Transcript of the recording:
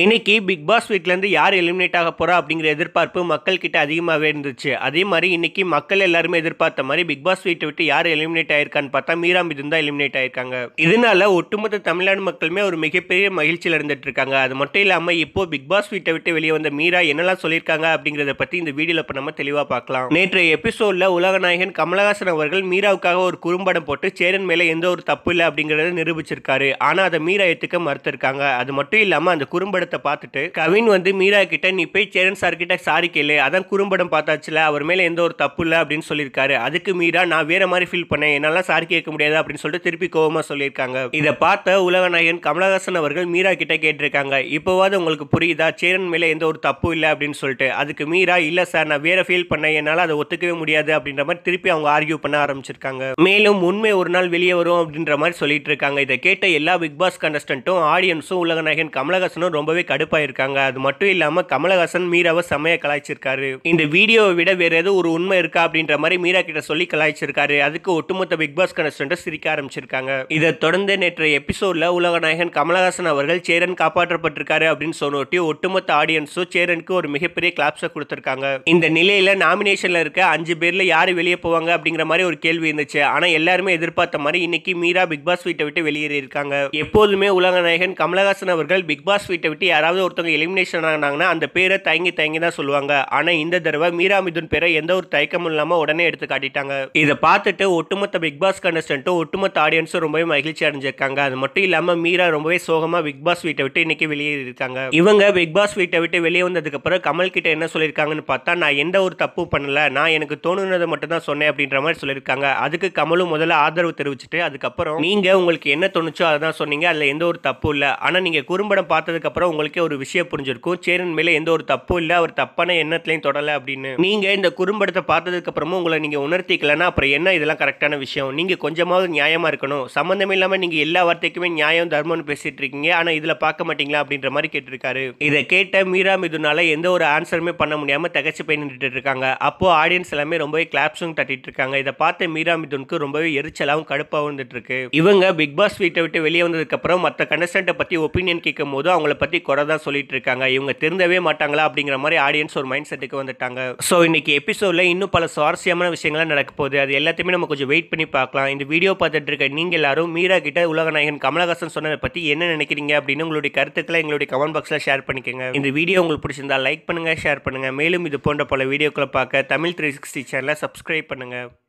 இன்னைக்கு big pass வீட்லேருந்து யார் எலிமினேட் ஆக போகிறா அப்படிங்கிற எதிர்பார்ப்பு மக்கள்கிட்ட அதிகமாகவே இருந்துச்சு அதே மாதிரி இன்னைக்கு மக்கள் எல்லாருமே எதிர்பார்த்த மாதிரி பிக் பாஸ் வீட்டை விட்டு யார் எலிமினேட் ஆயிருக்கான்னு பார்த்தா மீரா மிதுன் தான் எலிமினேட் ஆயிருக்காங்க இதனால ஒட்டுமொத்த தமிழ்நாடு மக்களுமே ஒரு மிகப்பெரிய மகிழ்ச்சியில் இருந்துட்டு இருக்காங்க அது மட்டும் இல்லாமல் இப்போ பிக் பாஸ் வீட்டை விட்டு வெளியே வந்த மீரா என்னெல்லாம் சொல்லியிருக்காங்க அப்படிங்கிறத பற்றி இந்த வீடியோவில் இப்போ நம்ம தெளிவாக பார்க்கலாம் நேற்றைய எபிசோடில் உலகநாயகன் கமலஹாசன் அவர்கள் மீராவுக்காக ஒரு குறும்படம் போட்டு சேரன் மேலே எந்த ஒரு தப்பு இல்லை அப்படிங்கிறத நிரூபிச்சிருக்காரு ஆனால் அதை மீரா ஏற்றுக்க மறுத்திருக்காங்க அது மட்டும் இல்லாமல் அந்த குறும்படம் குறும்படத்தை பார்த்துட்டு கவின் வந்து மீரா கிட்ட நீ போய் சேரன் சார் கிட்ட சாரி கேளு அதான் குறும்படம் பார்த்தாச்சுல அவர் மேலே எந்த ஒரு தப்பு இல்லை அப்படின்னு சொல்லியிருக்காரு அதுக்கு மீரா நான் வேற மாதிரி ஃபீல் பண்ணேன் என்னால சாரி கேட்க முடியாது அப்படின்னு சொல்லிட்டு திருப்பி கோபமா சொல்லியிருக்காங்க இதை பார்த்த உலகநாயகன் கமலஹாசன் அவர்கள் மீரா கிட்ட கேட்டிருக்காங்க இப்போவாது உங்களுக்கு புரியுதா சேரன் மேலே எந்த ஒரு தப்பு இல்லை அப்படின்னு சொல்லிட்டு அதுக்கு மீரா இல்லை சார் நான் வேற ஃபீல் பண்ணேன் என்னால் அதை ஒத்துக்கவே முடியாது அப்படின்ற மாதிரி திருப்பி அவங்க ஆர்கியூ பண்ண ஆரம்பிச்சிருக்காங்க மேலும் உண்மை ஒரு நாள் வெளியே வரும் அப்படின்ற மாதிரி சொல்லிட்டு இருக்காங்க இதை கேட்ட எல்லா பிக் பாஸ் கண்டஸ்டன்ட்டும் ஆடியன்ஸும் உலகநாயகன் கமலஹாசனும் ரொம்ப ரொம்பவே கடுப்பாயிருக்காங்க அது மட்டும் இல்லாம கமலஹாசன் மீராவை செம்மைய கலாய்ச்சிருக்காரு இந்த வீடியோவை விட வேற ஏதோ ஒரு உண்மை இருக்கா அப்படின்ற மாதிரி மீரா கிட்ட சொல்லி கலாய்ச்சிருக்காரு அதுக்கு ஒட்டுமொத்த பிக் பாஸ் கனெக்ட் சிரிக்க ஆரம்பிச்சிருக்காங்க இதை தொடர்ந்து நேற்றைய எபிசோட்ல உலகநாயகன் கமலஹாசன் அவர்கள் சேரன் காப்பாற்றப்பட்டிருக்காரு அப்படின்னு சொன்னோட்டி ஒட்டுமொத்த ஆடியன்ஸும் சேரனுக்கு ஒரு மிகப்பெரிய கிளாப்ஸ கொடுத்திருக்காங்க இந்த நிலையில நாமினேஷன்ல இருக்க அஞ்சு பேர்ல யாரு வெளியே போவாங்க அப்படிங்கிற மாதிரி ஒரு கேள்வி இருந்துச்சு ஆனா எல்லாருமே எதிர்பார்த்த மாதிரி இன்னைக்கு மீரா பிக் பாஸ் வீட்டை விட்டு வெளியேறி இருக்காங்க எப்போதுமே உலகநாயகன் கமலஹாசன் அவர்கள் பிக் பாஸ் வீட்டை விட்டு விட்டு யாராவது ஒருத்தவங்க எலிமினேஷன் ஆனாங்கன்னா அந்த பேரை தயங்கி தயங்கி தான் சொல்லுவாங்க ஆனால் இந்த தடவை மீரா மிதுன் பேரை எந்த ஒரு தயக்கமும் இல்லாமல் உடனே எடுத்து காட்டிட்டாங்க இதை பார்த்துட்டு ஒட்டுமொத்த பிக் பாஸ் கண்டஸ்டன்ட்டும் ஒட்டுமொத்த ஆடியன்ஸும் ரொம்பவே மகிழ்ச்சி அடைஞ்சிருக்காங்க அது மட்டும் இல்லாமல் மீரா ரொம்பவே சோகமாக பிக் பாஸ் வீட்டை விட்டு இன்னைக்கு வெளியே இருக்காங்க இவங்க பிக் பாஸ் வீட்டை விட்டு வெளியே வந்ததுக்கப்புறம் கமல் கிட்ட என்ன சொல்லியிருக்காங்கன்னு பார்த்தா நான் எந்த ஒரு தப்பு பண்ணல நான் எனக்கு தோணுனதை மட்டும் தான் சொன்னேன் அப்படின்ற மாதிரி சொல்லியிருக்காங்க அதுக்கு கமலும் முதல்ல ஆதரவு தெரிவிச்சுட்டு அதுக்கப்புறம் நீங்கள் உங்களுக்கு என்ன தோணுச்சோ அதை தான் சொன்னீங்க அதில் எந்த ஒரு தப்பு இல்லை ஆனால் நீங்கள் குறும்படம் பார்த்ததுக்கப்புறம் உங்களுக்கே ஒரு விஷயம் புரிஞ்சிருக்கும் சேரன் மேலே எந்த ஒரு தப்பும் இல்லை அவர் தப்பான எண்ணத்துலையும் தொடலை அப்படின்னு நீங்கள் இந்த குறும்படத்தை பார்த்ததுக்கு அப்புறமும் உங்களை நீங்கள் உணர்த்திக்கலன்னா அப்புறம் என்ன இதெல்லாம் கரெக்டான விஷயம் நீங்கள் கொஞ்சமாவது நியாயமாக இருக்கணும் சம்மந்தம் இல்லாமல் நீங்கள் எல்லா வார்த்தைக்குமே நியாயம் தர்மம்னு பேசிட்டு இருக்கீங்க ஆனால் இதில் பார்க்க மாட்டீங்களா அப்படின்ற மாதிரி கேட்டிருக்காரு இதை கேட்ட மீரா மிதுனால எந்த ஒரு ஆன்சருமே பண்ண முடியாமல் தகச்சு போய் நின்றுட்டு இருக்காங்க அப்போது ஆடியன்ஸ் எல்லாமே ரொம்பவே கிளாப்ஸும் தட்டிட்டு இருக்காங்க இதை பார்த்து மீரா மிதுனுக்கு ரொம்பவே எரிச்சலாகவும் கடுப்பாகவும் வந்துட்டு இருக்கு இவங்க பிக் பாஸ் வீட்டை விட்டு வெளியே வந்ததுக்கப்புறம் மற்ற கண்டஸ்டண்ட்டை பற்றி ஒப்பீனியன் கேட்கும் போது அவங்கள பற்றி குறை தான் சொல்லிட்டு இருக்காங்க இவங்க திருந்தவே மாட்டாங்களா அப்படிங்கிற மாதிரி ஆடியன்ஸ் ஒரு மைண்ட் செட்டுக்கு வந்துட்டாங்க ஸோ இன்னைக்கு எபிசோடில் இன்னும் பல சுவாரஸ்யமான விஷயங்கள்லாம் நடக்க போகுது அது எல்லாத்தையுமே நம்ம கொஞ்சம் வெயிட் பண்ணி பார்க்கலாம் இந்த வீடியோ பார்த்துட்டு இருக்க நீங்கள் எல்லாரும் மீரா கிட்ட உலகநாயகன் கமலஹாசன் சொன்னதை பற்றி என்ன நினைக்கிறீங்க அப்படின்னு உங்களுடைய கருத்துக்களை எங்களுடைய கமெண்ட் பாக்ஸில் ஷேர் பண்ணிக்கோங்க இந்த வீடியோ உங்களுக்கு பிடிச்சிருந்தா லைக் பண்ணுங்கள் ஷேர் பண்ணுங்கள் மேலும் இது போன்ற பல வீடியோக்களை பார்க்க தமிழ் த்ரீ சிக்ஸ்டி சேனலை சப்ஸ்கிரைப் பண்ணுங்கள்